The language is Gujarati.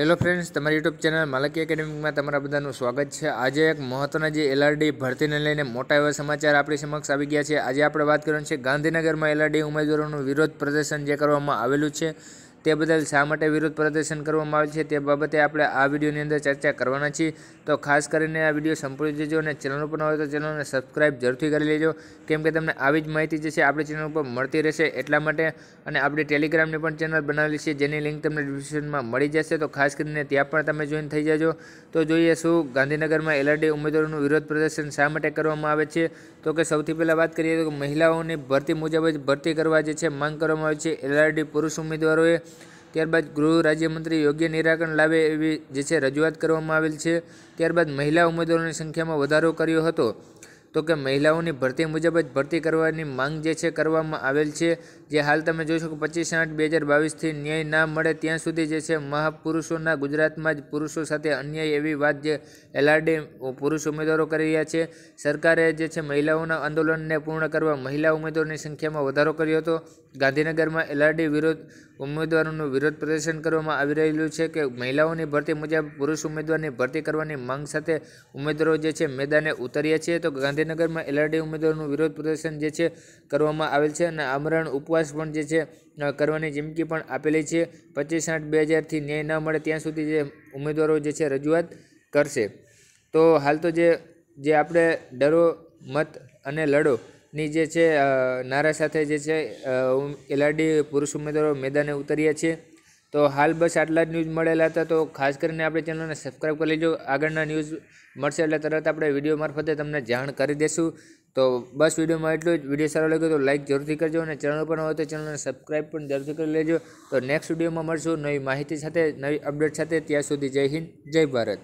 હેલો ફ્રેન્ડ્સ તમારી યુટ્યુબ ચેનલ માલકી એકેડેમિકમાં તમારા બધાનું સ્વાગત છે આજે એક મહત્ત્વના જે એલઆરડી ભરતીને લઈને મોટા એવા સમાચાર આપણી સમક્ષ આવી ગયા છે આજે આપણે વાત કરવાની છે ગાંધીનગરમાં એલઆરડી ઉમેદવારોનું વિરોધ પ્રદર્શન જે કરવામાં આવેલું છે તે બદલ શા માટે વિરોધ પ્રદર્શન કરવામાં આવે છે તે બાબતે આપણે આ વિડીયોની અંદર ચર્ચા કરવાના છીએ તો ખાસ કરીને આ વિડીયો સંપૂર્ણ જોજો અને ચેનલ પર હોય તો ચેનલને સબસ્ક્રાઈબ જરૂરથી કરી લેજો કેમ કે તમને આવી જ માહિતી જે છે આપણી ચેનલ ઉપર મળતી રહેશે એટલા માટે અને આપણી ટેલિગ્રામની પણ ચેનલ બનાવેલી છે જેની લિંક તમને ડિસ્ક્રિપ્શનમાં મળી જશે તો ખાસ કરીને ત્યાં પણ તમે જોઈન થઈ જજો તો જોઈએ શું ગાંધીનગરમાં એલઆરડી ઉમેદવારોનું વિરોધ પ્રદર્શન શા માટે કરવામાં આવે છે તો કે સૌથી પહેલાં વાત કરીએ તો મહિલાઓની ભરતી મુજબ જ ભરતી કરવા જે છે માંગ કરવામાં આવે છે એલઆરડી પુરુષ ઉમેદવારોએ ત્યારબાદ ગૃહ રાજ્યમંત્રી યોગ્ય નિરાકરણ લાવે એવી જે છે રજૂઆત કરવામાં આવેલ છે ત્યારબાદ મહિલા ઉમેદવારોની સંખ્યામાં વધારો કર્યો હતો તો કે મહિલાઓની ભરતી મુજબ જ ભરતી કરવાની માંગ જે છે કરવામાં આવેલ છે જે હાલ તમે જોઈ શકો પચીસ આઠ બે હજાર બાવીસથી ન્યાય ના મળે ત્યાં સુધી જે છે મહાપુરુષોના ગુજરાતમાં જ પુરુષો સાથે અન્યાય એવી વાત જે એલઆરડી પુરુષ ઉમેદવારો કરી રહ્યા છે સરકારે જે છે મહિલાઓના આંદોલનને પૂર્ણ કરવા મહિલા ઉમેદવારોની સંખ્યામાં વધારો કર્યો હતો ગાંધીનગરમાં એલઆરડી વિરોધ ઉમેદવારોનું વિરોધ પ્રદર્શન કરવામાં આવી રહેલું છે કે મહિલાઓની ભરતી મુજબ પુરુષ ઉમેદવારની ભરતી કરવાની માંગ સાથે ઉમેદવારો જે છે મેદાને ઉતર્યા છે તો ગાંધીનગરમાં એલઆરડી ઉમેદવારોનું વિરોધ પ્રદર્શન જે છે કરવામાં આવેલ છે અને આમરણ ઉપવાસ તપાસ પણ જે છે કરવાની ચીમકી પણ આપેલી છે પચીસ આઠ બે હજારથી ન્યાય ન મળે ત્યાં સુધી જે ઉમેદવારો જે છે રજૂઆત કરશે તો હાલ તો જે જે આપણે ડરો મત અને લડોની જે છે નારા સાથે જે છે એલઆરડી પુરુષ ઉમેદવારો મેદાને ઉતર્યા છે તો હાલ બસ આટલા જ ન્યૂઝ મળેલા હતા તો ખાસ કરીને આપણે ચેનલને સબસ્ક્રાઈબ કરી લેજો આગળના ન્યૂઝ મળશે એટલે તરત આપણે વિડીયો મારફતે તમને જાણ કરી દઈશું તો બસ વિડીયોમાં એટલું જ વિડીયો સારો લાગ્યો તો લાઇક જરૂરથી કરજો અને ચેનલ પર હોય તો ચેનલને સબસ્ક્રાઈબ પણ જરૂરથી કરી લેજો તો નેક્સ્ટ વિડીયોમાં મળશું નવી માહિતી સાથે નવી અપડેટ સાથે ત્યાં સુધી જય હિન્દ જય ભારત